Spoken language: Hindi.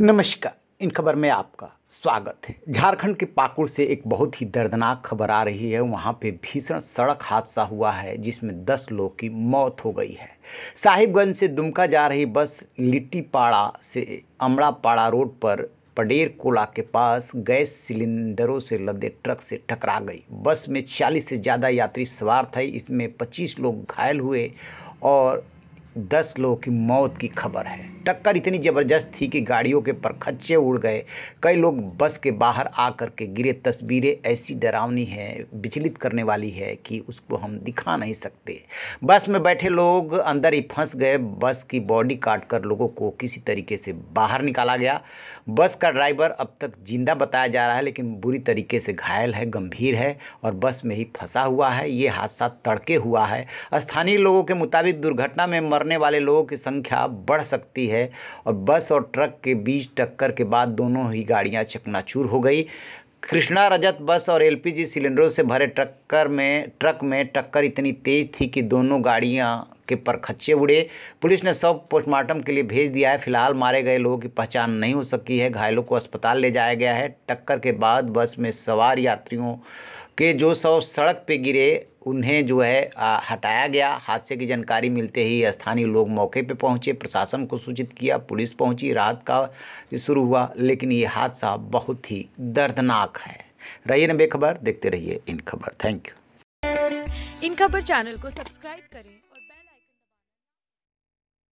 नमस्कार इन खबर में आपका स्वागत है झारखंड के पाकुड़ से एक बहुत ही दर्दनाक खबर आ रही है वहाँ पे भीषण सड़क हादसा हुआ है जिसमें 10 लोग की मौत हो गई है साहिबगंज से दुमका जा रही बस लिट्टीपाड़ा से अमड़ापाड़ा रोड पर पडेर कोला के पास गैस सिलेंडरों से लदे ट्रक से टकरा गई बस में 40 से ज़्यादा यात्री सवार थे इसमें 25 लोग घायल हुए और 10 लोगों की मौत की खबर है टक्कर इतनी ज़बरदस्त थी कि गाड़ियों के परखच्चे उड़ गए कई लोग बस के बाहर आ कर के गिरे तस्वीरें ऐसी डरावनी है विचलित करने वाली है कि उसको हम दिखा नहीं सकते बस में बैठे लोग अंदर ही फंस गए बस की बॉडी काट कर लोगों को किसी तरीके से बाहर निकाला गया बस का ड्राइवर अब तक जिंदा बताया जा रहा है लेकिन बुरी तरीके से घायल है गंभीर है और बस में ही फंसा हुआ है ये हादसा तड़के हुआ है स्थानीय लोगों के मुताबिक दुर्घटना में मरने वाले लोगों की संख्या बढ़ सकती है है और बस और ट्रक के बीच टक्कर के बाद दोनों ही गाड़ियां चकनाचूर हो गई कृष्णा रजत बस और एलपीजी सिलेंडरों से भरे टक्कर में ट्रक में टक्कर इतनी तेज थी कि दोनों गाड़ियां के खच्चे उड़े पुलिस ने सब पोस्टमार्टम के लिए भेज दिया है फिलहाल मारे गए लोगों की पहचान नहीं हो सकी है घायलों को अस्पताल ले जाया गया है टक्कर के बाद बस में सवार यात्रियों के जो सौ सड़क पे गिरे उन्हें जो है आ, हटाया गया हादसे की जानकारी मिलते ही स्थानीय लोग मौके पर पहुंचे प्रशासन को सूचित किया पुलिस पहुंची राहत का शुरू हुआ लेकिन ये हादसा बहुत ही दर्दनाक है रहिए न बेखबर देखते रहिए इन खबर थैंक यू इन खबर चैनल को सब्सक्राइब करें